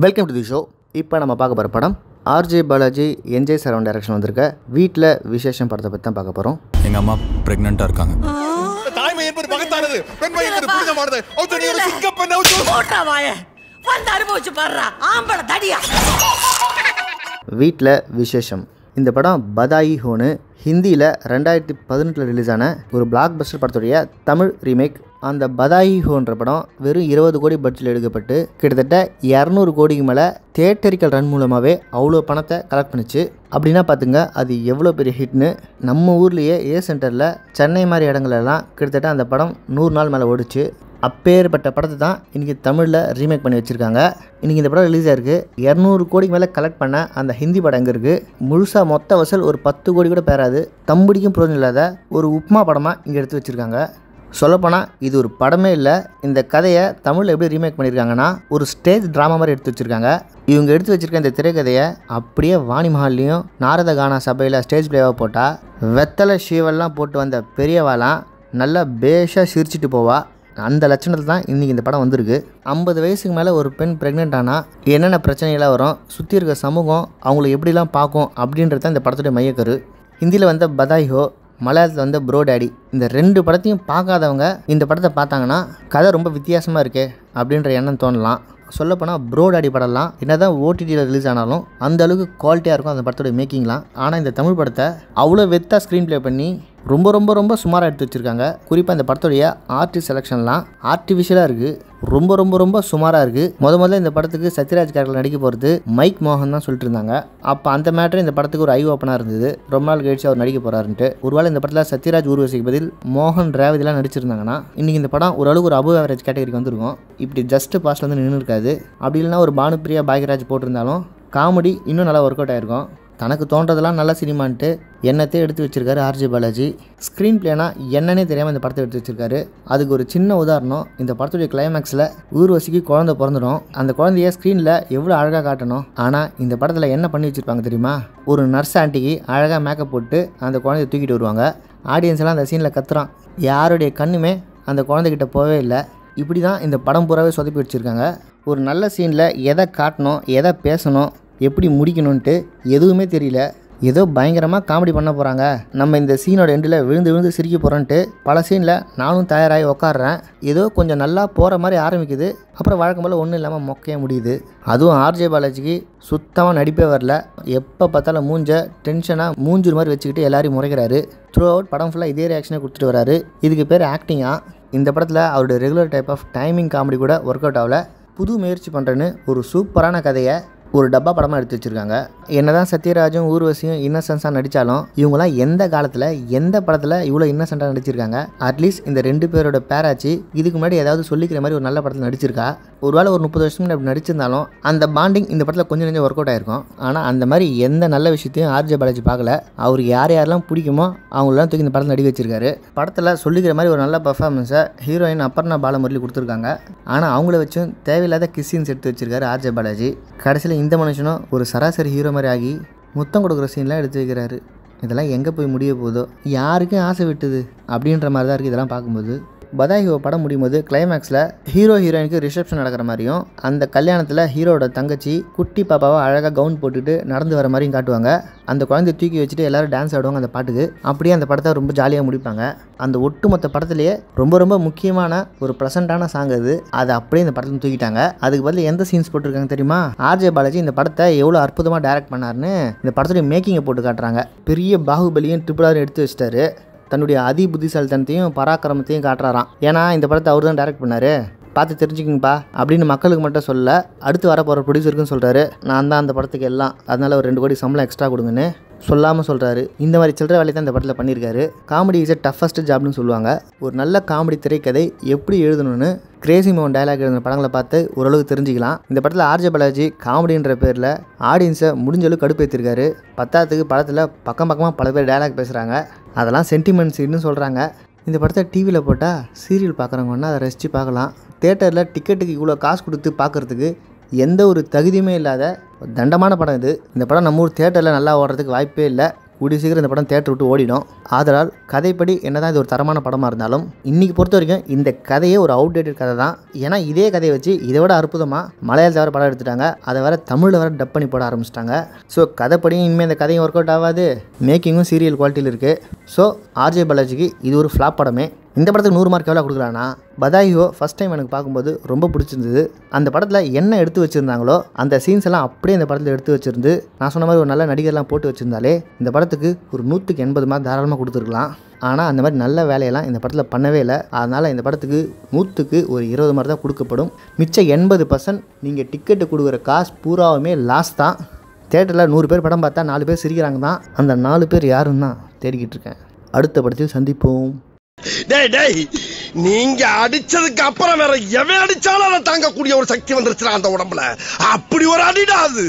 welcome to the show இப்போ நம்ம பார்க்க போகிற படம் RJ Balaji NJ Saravan direction வந்திருக்க வீட்டில் விசேஷம் படத்தை பற்றி தான் பார்க்க போகிறோம் எங்கள் அம்மா ப்ரெக்னெண்ட்டாக இருக்காங்க தாய்மை என்பது மகத்தானது பெண்மை என்பது புனிதமானது ஒரு அவுத்து போட்டா வாய வந்து அனுபவிச்சு பாடுறா தடியா வீட்டில் விசேஷம் இந்த படம் பதாயி ஹோனு ஹிந்தியில் ரெண்டாயிரத்தி பதினெட்டில் ரிலீஸான ஒரு பிளாக் பஸ்டர் படத்துடைய தமிழ் ரீமேக் அந்த பதாயி ஹோன்ற படம் வெறும் இருபது கோடி பட்ஜெட்டில் எடுக்கப்பட்டு கிட்டத்தட்ட இரநூறு கோடிக்கு மேலே தேட்டரிக்கல் ரன் மூலமாகவே அவ்வளோ பணத்தை கலெக்ட் பண்ணிச்சு அப்படின்னா பார்த்துங்க அது எவ்வளோ பெரிய ஹிட்னு நம்ம ஊர்லேயே ஏ சென்டரில் சென்னை மாதிரி இடங்கள்லாம் கிட்டத்தட்ட அந்த படம் நூறு நாள் மேலே ஓடிச்சு அப்பேற்பட்ட படத்தை தான் இன்றைக்கி தமிழில் ரீமேக் பண்ணி வச்சுருக்காங்க இன்றைக்கி இந்த படம் ரிலீஸ் ஆயிருக்கு இரநூறு கோடிக்கு மேலே கலெக்ட் பண்ண அந்த ஹிந்தி படம் எங்கே இருக்குது முழுசாக மொத்த வசூல் ஒரு பத்து கோடி கூட பேராது தம்பிடிக்கும் புரோஜனம் இல்லாத ஒரு உப்மா படமாக இங்கே எடுத்து வச்சுருக்காங்க சொல்லப்போனால் இது ஒரு படமே இல்லை இந்த கதையை தமிழில் எப்படி ரீமேக் பண்ணியிருக்காங்கன்னா ஒரு ஸ்டேஜ் ட்ராமா மாதிரி எடுத்து வச்சுருக்காங்க இவங்க எடுத்து வச்சுருக்க இந்த திரைக்கதையை அப்படியே வாணி மஹால்லையும் நாரத கானா சபையில் ஸ்டேஜ் பிளேவாக போட்டால் வெத்தலை ஷீவெல்லாம் போட்டு வந்த பெரியவாலாம் நல்லா பேஷாக சிரிச்சிட்டு போவா அந்த லட்சணத்தில் தான் இன்றைக்கி இந்த படம் வந்திருக்கு ஐம்பது வயசுக்கு மேலே ஒரு பெண் ப்ரெக்னென்ட் ஆனால் என்னென்ன பிரச்சனைகளாக வரும் சுற்றி இருக்க சமூகம் அவங்களை எப்படிலாம் பார்க்கும் அப்படின்றது தான் இந்த படத்துடைய மையக்கரு ஹிந்தியில் வந்த பதாய் ஹோ மலையாளத்தில் வந்து ப்ரோ டேடி இந்த ரெண்டு படத்தையும் பார்க்காதவங்க இந்த படத்தை பார்த்தாங்கன்னா கதை ரொம்ப வித்தியாசமாக இருக்கே அப்படின்ற எண்ணம் தோணலாம் சொல்லப்போனால் ப்ரோ டேடி படம்லாம் என்ன தான் ஓடிடியில் ரிலீஸ் ஆனாலும் அந்த அளவுக்கு குவாலிட்டியாக இருக்கும் அந்த படத்தோடய மேக்கிங்லாம் ஆனால் இந்த தமிழ் படத்தை அவ்வளோ வெத்தாக ஸ்க்ரீன் ப்ளே பண்ணி ரொம்ப ரொம்ப ரொம்ப சுமாராக எடுத்து வச்சுருக்காங்க குறிப்பாக இந்த படத்துடைய ஆர்டிஸ்ட் செலெக்ஷன்லாம் ஆர்டிஃபிஷியலாக இருக்குது ரொம்ப ரொம்ப ரொம்ப சுமாராக இருக்குது முத முதல்ல இந்த படத்துக்கு சத்யராஜ் கேரக்டர் நடிக்க போகிறது மைக் மோகன் தான் சொல்லிட்டு இருந்தாங்க அப்போ அந்த மேட்ரு இந்த படத்துக்கு ஒரு ஐ ஓப்பனாக இருந்தது ரொம்ப நாள் கழிச்சு அவர் நடிக்க போகிறாருன்ட்டு ஒருவேளை இந்த படத்தில் சத்யராஜ் ஊர்வசிக்கு பதில் மோகன் ரேவதிலாம் நடிச்சிருந்தாங்கன்னா இன்றைக்கி இந்த படம் ஓரளவுக்கு ஒரு அபு ஆவரேஜ் கேட்டகரிக்கு வந்திருக்கும் இப்படி ஜஸ்ட் பாஸ்ட் வந்து நின்று இருக்காது அப்படி இல்லைனா ஒரு பானுப்பிரியா பாக்யராஜ் போட்டிருந்தாலும் காமெடி இன்னும் நல்லா ஒர்க் அவுட் ஆயிருக்கும் தனக்கு தோன்றதெல்லாம் நல்ல சினிமான்ட்டு என்னத்தையும் எடுத்து வச்சிருக்காரு ஆர்ஜி பாலாஜி ஸ்க்ரீன் பிளேனா என்னன்னே தெரியாமல் இந்த படத்தை எடுத்து வச்சிருக்காரு அதுக்கு ஒரு சின்ன உதாரணம் இந்த படத்துடைய கிளைமேக்ஸில் ஊர்வசிக்கு குழந்தை பிறந்துடும் அந்த குழந்தைய ஸ்க்ரீனில் எவ்வளோ அழகாக காட்டணும் ஆனால் இந்த படத்தில் என்ன பண்ணி வச்சுருப்பாங்க தெரியுமா ஒரு நர்ஸ் ஆண்டிக்கு அழகாக மேக்கப் போட்டு அந்த குழந்தைய தூக்கிட்டு வருவாங்க ஆடியன்ஸ் எல்லாம் அந்த சீனில் கத்துறான் யாருடைய கண்ணுமே அந்த குழந்தைகிட்ட போகவே இல்லை இப்படி தான் இந்த படம் பூராவே சொதப்பி வச்சுருக்காங்க ஒரு நல்ல சீனில் எதை காட்டணும் எதை பேசணும் எப்படி முடிக்கணும்ன்ட்டு எதுவுமே தெரியல ஏதோ பயங்கரமாக காமெடி பண்ண போகிறாங்க நம்ம இந்த சீனோட எண்டில் விழுந்து விழுந்து சிரிக்க போகிறோன்ட்டு பல சீனில் நானும் தயாராகி உக்காடுறேன் ஏதோ கொஞ்சம் நல்லா போகிற மாதிரி ஆரம்பிக்குது அப்புறம் வழக்கம் போல் ஒன்றும் இல்லாமல் மொக்கைய முடியுது அதுவும் ஆர்ஜே பாலாஜிக்கு சுத்தமாக நடிப்பே வரல எப்போ பார்த்தாலும் மூஞ்ச டென்ஷனாக மூஞ்சூர் மாதிரி வச்சுக்கிட்டு எல்லாரையும் முறைக்கிறாரு த்ரூ அவுட் படம் ஃபுல்லாக இதே ரியாக்ஷனை கொடுத்துட்டு வராரு இதுக்கு பேர் ஆக்டிங்கா இந்த படத்தில் அவருடைய regular type of timing comedy கூட ஒர்க் அவுட் ஆகலை புது முயற்சி பண்ணுறேன்னு ஒரு சூப்பரான கதையை ஒரு டப்பா படமாக எடுத்து வச்சுருக்காங்க என்ன தான் சத்யராஜும் ஊர்வசியும் இன்னசென்ஸாக நடித்தாலும் இவங்களாம் எந்த காலத்தில் எந்த படத்தில் இவ்வளோ இன்னசென்ட்டாக நடிச்சிருக்காங்க அட்லீஸ்ட் இந்த ரெண்டு பேரோட பேராச்சு இதுக்கு முன்னாடி ஏதாவது சொல்லிக்கிற மாதிரி ஒரு நல்ல படத்தில் நடிச்சிருக்கா ஒரு வேளை ஒரு முப்பது வருஷம் அப்படி நடிச்சிருந்தாலும் அந்த பாண்டிங் இந்த படத்தில் கொஞ்சம் கொஞ்சம் ஒர்க் அவுட் ஆயிருக்கும் ஆனால் அந்த மாதிரி எந்த நல்ல விஷயத்தையும் ஆர்ஜே பாலாஜி பார்க்கல அவர் யார் யாரெல்லாம் பிடிக்குமோ அவங்களெல்லாம் தூக்கி இந்த படத்தில் நடிக்க வச்சிருக்காரு படத்தில் சொல்லிக்கிற மாதிரி ஒரு நல்ல பர்ஃபார்மன்ஸை ஹீரோயின் அப்பர்ணா பாலமுரளி கொடுத்துருக்காங்க ஆனால் அவங்கள வச்சும் தேவையில்லாத கிஸ்ஸின்ஸ் எடுத்து வச்சிருக்காரு ஆர்ஜே பாலாஜி கடைசியில் இந்த மனுஷனும் ஒரு சராசரி ஹீரோ மாதிரி ஆகி முத்தம் கொடுக்குற சீன்லாம் எடுத்து வைக்கிறாரு இதெல்லாம் எங்கே போய் முடிய போதோ யாருக்கும் ஆசை விட்டுது அப்படின்ற மாதிரி தான் இருக்குது இதெல்லாம் பார்க்கும்போது பதாயுவை படம் முடியும் போது கிளைமேக்ஸில் ஹீரோ ஹீரோயினுக்கு ரிசப்ஷன் நடக்கிற மாதிரியும் அந்த கல்யாணத்தில் ஹீரோட தங்கச்சி குட்டி பாப்பாவை அழகாக கவுன் போட்டுட்டு நடந்து வர மாதிரியும் காட்டுவாங்க அந்த குழந்தைய தூக்கி வச்சுட்டு எல்லாரும் டான்ஸ் ஆடுவாங்க அந்த பாட்டுக்கு அப்படியே அந்த படத்தை ரொம்ப ஜாலியாக முடிப்பாங்க அந்த ஒட்டுமொத்த படத்துலேயே ரொம்ப ரொம்ப முக்கியமான ஒரு ப்ரெசண்டான சாங் அது அதை அப்படியே இந்த படத்தில் தூக்கிட்டாங்க அதுக்கு பதில் எந்த சீன்ஸ் போட்டிருக்காங்க தெரியுமா ஆர்ஜே பாலாஜி இந்த படத்தை எவ்வளோ அற்புதமாக டேரக்ட் பண்ணார்னு இந்த படத்துடைய மேக்கிங்கை போட்டு காட்டுறாங்க பெரிய பாகுபலியும் ட்ரிபிளாரும் எடுத்து வச்சிட்டாரு தன்னுடைய அதி புத்திசாலித்தனத்தையும் பராக்கிரமத்தையும் காட்டுறாராம் ஏன்னா இந்த படத்தை அவர் தான் டைரக்ட் பண்ணார் பார்த்து தெரிஞ்சுக்கிங்கப்பா அப்படின்னு மக்களுக்கு மட்டும் சொல்ல அடுத்து வர போகிற ப்ரொடியூசருக்குன்னு சொல்கிறாரு நான் தான் அந்த படத்துக்கு எல்லாம் அதனால் ஒரு ரெண்டு கோடி சம்பளம் எக்ஸ்ட்ரா கொடுங்கன்னு சொல்லாமல் சொல்கிறாரு இந்த மாதிரி சில்லற வேலையை தான் இந்த படத்தில் பண்ணியிருக்காரு காமெடி இஸ் டஃபஸ்ட் ஜாப்னு சொல்லுவாங்க ஒரு நல்ல காமெடி திரைக்கதை எப்படி எழுதணும்னு கிரேசி மோகன் டைலாக் எழுதின படங்களை பார்த்து ஓரளவுக்கு தெரிஞ்சுக்கலாம் இந்த படத்தில் ஆர்ஜே பாலாஜி காமெடின்ற பேரில் ஆடியன்ஸை முடிஞ்சளவுக்கு கடுப்பேற்றிருக்காரு பத்தாத்துக்கு படத்தில் பக்கம் பக்கமாக பல பேர் டைலாக் பேசுகிறாங்க அதெல்லாம் சென்டிமெண்ட்ஸ்னு சொல்கிறாங்க இந்த படத்தை டிவியில் போட்டால் சீரியல் பார்க்குறவங்கன்னா அதை ரசித்து பார்க்கலாம் தேட்டரில் டிக்கெட்டுக்கு இவ்வளோ காசு கொடுத்து பார்க்குறதுக்கு எந்த ஒரு தகுதியுமே இல்லாத தண்டமான படம் இது இந்த படம் நம்ம ஊர் தேட்டரில் நல்லா ஓடுறதுக்கு வாய்ப்பே இல்லை கூடிய சீக்கிரம் இந்த படம் தேட்டர் விட்டு ஓடிடும் ஆதலால் கதைப்படி என்னதான் இது ஒரு தரமான படமாக இருந்தாலும் இன்றைக்கி பொறுத்த வரைக்கும் இந்த கதையே ஒரு அவுடேட்டட் கதை தான் ஏன்னா இதே கதையை வச்சு இதை விட அற்புதமாக மலையாள தவிர படம் எடுத்துட்டாங்க அதை வர தமிழில் வேறு டப் பண்ணி போட ஆரம்பிச்சிட்டாங்க ஸோ கதைப்படியும் இனிமேல் இந்த கதையும் ஒர்க் அவுட் ஆகாது மேக்கிங்கும் சீரியல் குவாலிட்டியில் இருக்குது ஸோ ஆர்ஜே பாலாஜிக்கு இது ஒரு ஃப்ளாப் படமே இந்த படத்துக்கு நூறு மார்க் எவ்வளோ கொடுக்குறான்னா பதாயோ ஃபஸ்ட் டைம் எனக்கு பார்க்கும்போது ரொம்ப பிடிச்சிருந்தது அந்த படத்தில் என்ன எடுத்து வச்சுருந்தாங்களோ அந்த சீன்ஸ் எல்லாம் அப்படியே அந்த படத்தில் எடுத்து வச்சுருந்து நான் சொன்ன மாதிரி ஒரு நல்ல நடிகர்லாம் போட்டு வச்சுருந்தாலே இந்த படத்துக்கு ஒரு நூற்றுக்கு எண்பது மார்க் தாராளமாக கொடுத்துருக்கலாம் ஆனால் அந்த மாதிரி நல்ல வேலையெல்லாம் இந்த படத்தில் பண்ணவே இல்லை அதனால் இந்த படத்துக்கு நூற்றுக்கு ஒரு இருபது மாதிரி தான் கொடுக்கப்படும் மிச்சம் எண்பது பர்சன்ட் நீங்கள் டிக்கெட்டு கொடுக்குற காசு பூராவுமே லாஸ் தான் தேட்டரில் நூறு பேர் படம் பார்த்தா நாலு பேர் சிரிக்கிறாங்க தான் அந்த நாலு பேர் யாருன்னு தான் தேடிக்கிட்டு இருக்கேன் அடுத்த படத்தில் சந்திப்போம் டேய் டேய் நீங்க அடிச்சதுக்கு அப்புறம் வேற எவன் அடிச்சாலும் அதை தாங்கக்கூடிய ஒரு சக்தி வந்துருச்சுடா அந்த உடம்புல அப்படி ஒரு அடிடா அது